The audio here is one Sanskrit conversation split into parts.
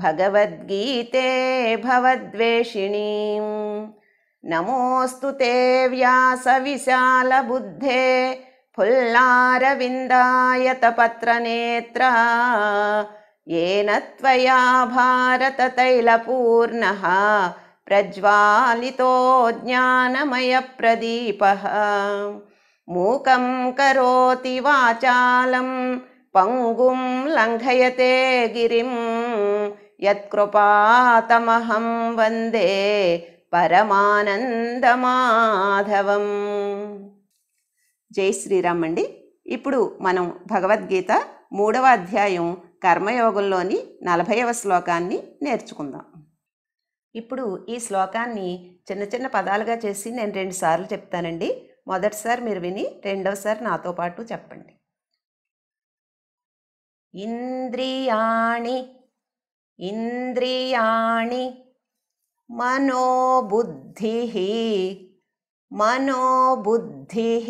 भगवद्गीते भवद्वेषिणीं नमोऽस्तु ते व्यासविशालबुद्धे फुल्लारविन्दायतपत्रनेत्र येन त्वया भारततैलपूर्णः प्रज्वालितो ज्ञानमयप्रदीपः मूकं करोति वाचालं पङ्गुं लङ्घयते गिरिम् యత్కృపాతమహం వందే పరమానందమాధవం జై శ్రీరామ్ అండి ఇప్పుడు మనం భగవద్గీత మూడవ అధ్యాయం కర్మయోగంలోని నలభైవ శ్లోకాన్ని నేర్చుకుందాం ఇప్పుడు ఈ శ్లోకాన్ని చిన్న చిన్న పదాలుగా చేసి నేను రెండు సార్లు చెప్తానండి మొదటిసారి మీరు విని రెండవసారి నాతో పాటు చెప్పండి ఇంద్రియాణి इन्द्रियाणि मनोबुद्धिः मनोबुद्धिः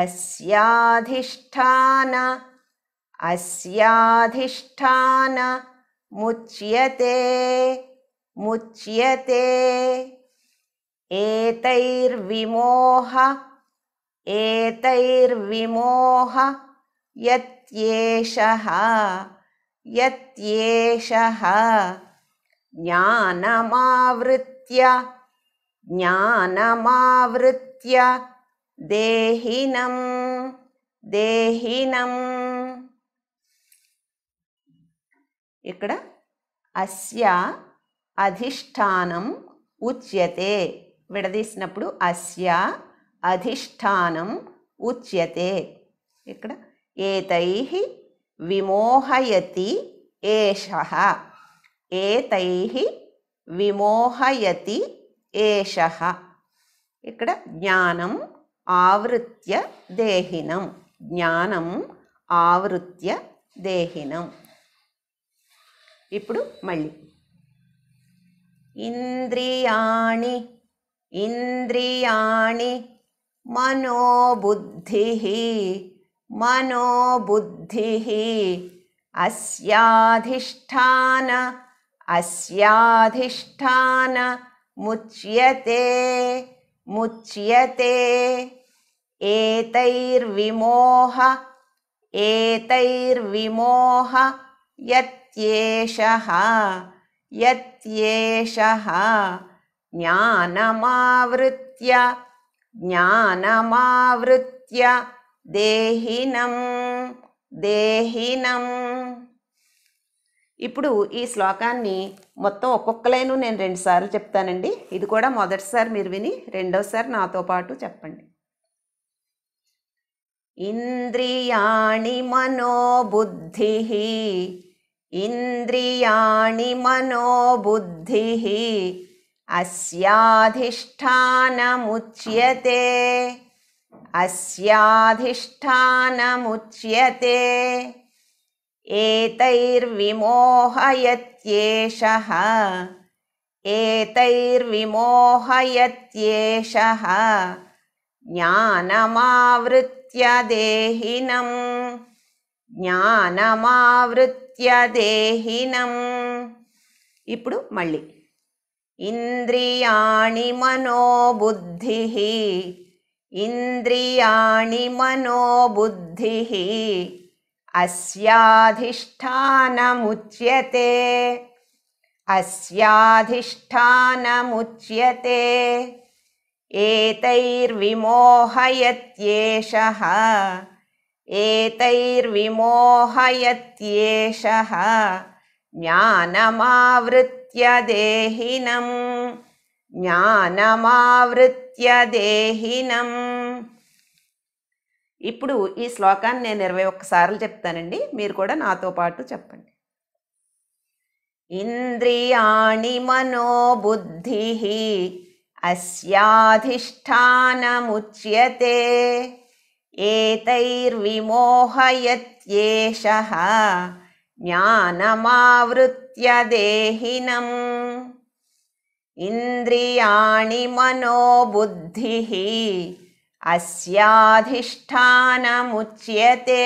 अस्याधिष्ठान मुच्यते मुच्यते एतैर्विमोह एतैर्विमोह यत्येषः यत्येषः ज्ञानमावृत्य ज्ञानमावृत्य देहिनं దేహినం ఇక్కడ అస్య అధిష్టానం ఉచ్యతే విడదీసినప్పుడు అస్య అధిష్టానం ఉచ్యతే ఇక్కడ ఏతై విమోహయతి ఏష ఏతై విమోహయతి ఏష ఇక్కడ జ్ఞానం ఆవృత్య దేహినం జ్ఞానం ఆవృత్య దేహినం ఇప్పుడు మళ్ళీ ఇంద్రియాణి ఇంద్రియాణి మనోబుద్ధి मनो बुद्धिः अस्याधिष्ठान मुच्यते मुच्यते एतैर्विमोह एतैर्विमोह यत्येषः यत्येषः ज्ञानमावृत्य ज्ञानमावृत्य దేహినం దేహినం ఇప్పుడు ఈ శ్లోకాన్ని మొత్తం ఒక్కొక్క లైను నేను రెండుసార్లు చెప్తానండి ఇది కూడా మొదటిసారి మీరు విని రెండోసారి నాతో పాటు చెప్పండి ఇంద్రియాణి మనోబుద్ధి ఇంద్రియాణి మనోబుద్ధి అస్యాధిష్టానముచ్యతే अस्याधिष्ठानमुच्यते एतैर्विमोहयत्येषः एतैर्विमोहयत्येषः ज्ञानमावृत्यदेहिनम् देहिनम् इप् मल्लि इन्द्रियाणि मनोबुद्धिः इन्द्रियाणि मनोबुद्धिः अस्याधिष्ठानमुच्यते अस्याधिष्ठानमुच्यते एतैर्विमोहयत्येषः एतैर्विमोहयत्येषः ज्ञानमावृत्य देहिनम् జ్ఞానమావృత్య దేహినం ఇప్పుడు ఈ శ్లోకాన్ని నేను ఇరవై ఒక్కసార్లు చెప్తానండి మీరు కూడా నాతో పాటు చెప్పండి ఇంద్రియాణి మనోబుద్ధి అస్యాధిష్టానముచ్యతే ఏతైర్విమోహయత్యేష జ్ఞానమావృత్య దేహినం इन्द्रियाणि मनोबुद्धिः अस्याधिष्ठानमुच्यते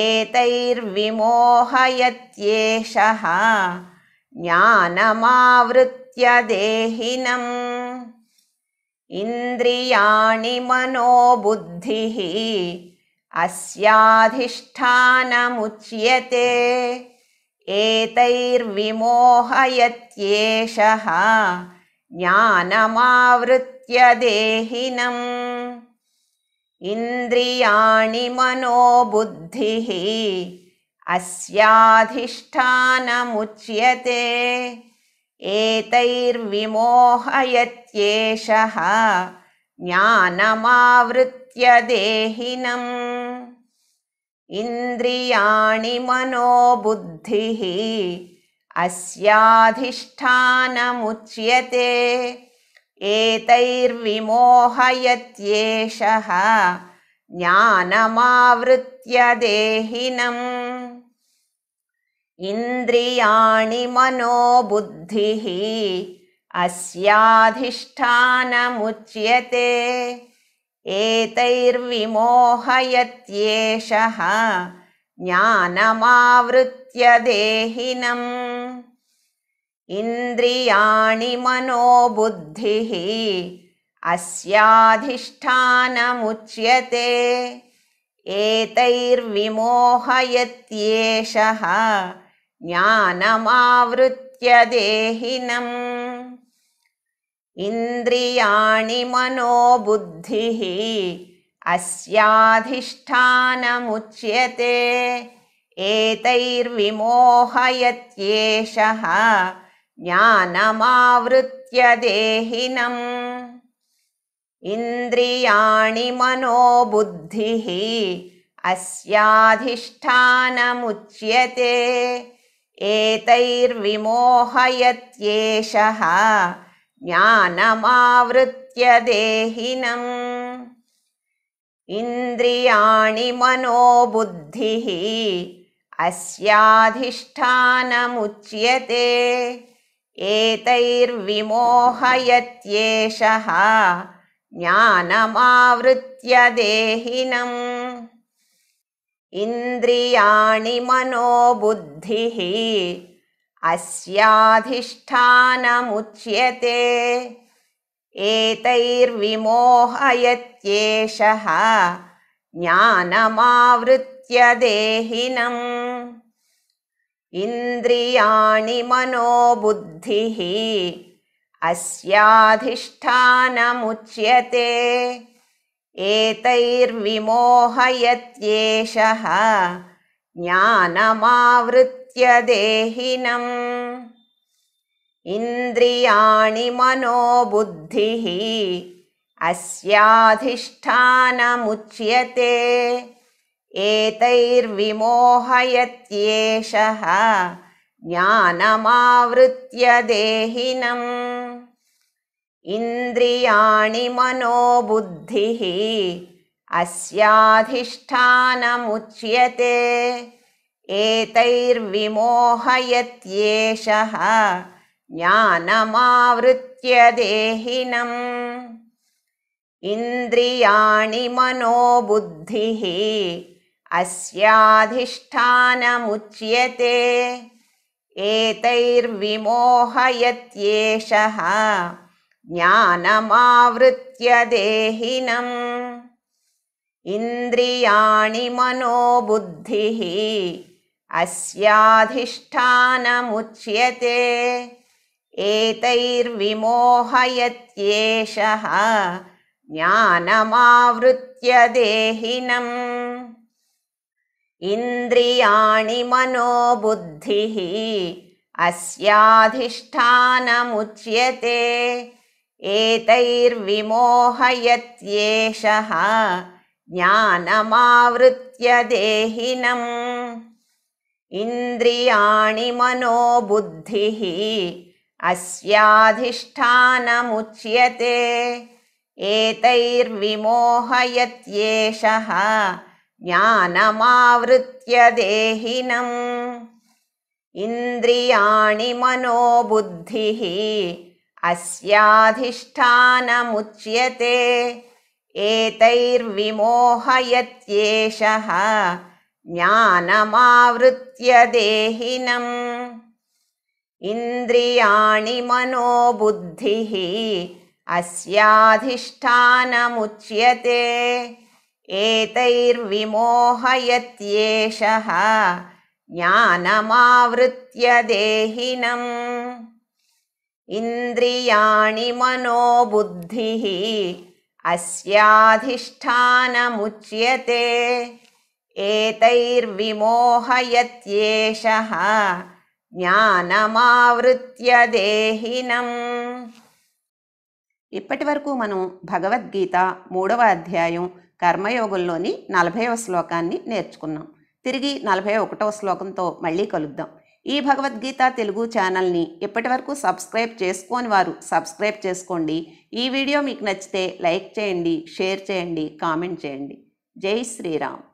एतैर्विमोहयत्येषः ज्ञानमावृत्य देहिनम् इन्द्रियाणि मनोबुद्धिः अस्याधिष्ठानमुच्यते एतैर्विमोहयत्येषः ज्ञानमावृत्य देहिनम् इन्द्रियाणि मनोबुद्धिः अस्याधिष्ठानमुच्यते एतैर्विमोहयत्येषः ज्ञानमावृत्य देहिनम् इन्द्रियाणि मनोबुद्धिः अस्याधिष्ठानमुच्यते एतैर्विमोहयत्येषः ज्ञानमावृत्य देहिनम् इन्द्रियाणि मनो बुद्धिः अस्याधिष्ठानमुच्यते एतैर्विमोहयत्येषः ज्ञानमावृत्य देहिनम् इन्द्रियाणि मनोबुद्धिः अस्याधिष्ठानमुच्यते एतैर्विमोहयत्येषः ज्ञानमावृत्य देहिनम् इन्द्रियाणि मनोबुद्धिः अस्याधिष्ठानमुच्यते एतैर्विमोहयत्येषः ज्ञानमावृत्य देहिनम् इन्द्रियाणि मनोबुद्धिः अस्याधिष्ठानमुच्यते एतैर्विमोहयत्येषः ज्ञानमावृत्य देहिनम् इन्द्रियाणि मनोबुद्धिः अस्याधिष्ठानमुच्यते एतैर्विमोहयत्येषः ज्ञानमावृत्य देहिनम् इन्द्रियाणि मनोबुद्धिः अस्याधिष्ठानमुच्यते एतैर्विमोहयत्येषः ज्ञानमावृत्य देहिनम् इन्द्रियाणि मनोबुद्धिः अस्याधिष्ठानमुच्यते एतैर्विमोहयत्येषः ज्ञानमावृति इन्द्रियाणि मनोबुद्धिः अस्याधिष्ठानमुच्यते एतैर्विमोहयत्येषः ज्ञानमावृत्य देहिनम् इन्द्रियाणि मनोबुद्धिः अस्याधिष्ठानमुच्यते एतैर्विमोहयत्येषः ज्ञानमावृत्य देहिनम् इन्द्रियाणि मनोबुद्धिः अस्याधिष्ठानमुच्यते एतैर्विमोहयत्येषः ज्ञानमावृत्य देहिनम् इन्द्रियाणि मनोबुद्धिः अस्याधिष्ठानमुच्यते एतैर्विमोहयत्येषः ज्ञानमावृत्य देहिनम् इन्द्रियाणि मनोबुद्धिः अस्याधिष्ठानमुच्यते एतैर्विमोहयत्येषः ज्ञानमावृत्य देहिनम् इन्द्रियाणि मनोबुद्धिः अस्याधिष्ठानमुच्यते एतैर्विमोहयत्येषः ज्ञानमावृत्य देहिनम् इन्द्रियाणि मनोबुद्धिः अस्याधिष्ठानमुच्यते एतैर्विमोहयत्येषः ज्ञानमावृत्य देहिनम् इन्द्रियाणि मनोबुद्धिः अस्याधिष्ठानमुच्यते एतैर्विमोहयत्येषः ज्ञानमावृत्य देहिनम् इन्द्रियाणि मनोबुद्धिः अस्याधिष्ठानमुच्यते ఏతైర్విమోహయత్యేష జ్ఞానమావృత్య దేహినం ఇప్పటి వరకు మనం భగవద్గీత మూడవ అధ్యాయం కర్మయోగంలోని నలభైవ శ్లోకాన్ని నేర్చుకున్నాం తిరిగి నలభై ఒకటవ శ్లోకంతో మళ్ళీ కలుద్దాం ఈ భగవద్గీత తెలుగు ఛానల్ని ఇప్పటి వరకు సబ్స్క్రైబ్ చేసుకోని వారు సబ్స్క్రైబ్ చేసుకోండి ఈ వీడియో మీకు నచ్చితే లైక్ చేయండి షేర్ చేయండి కామెంట్ చేయండి జై శ్రీరామ్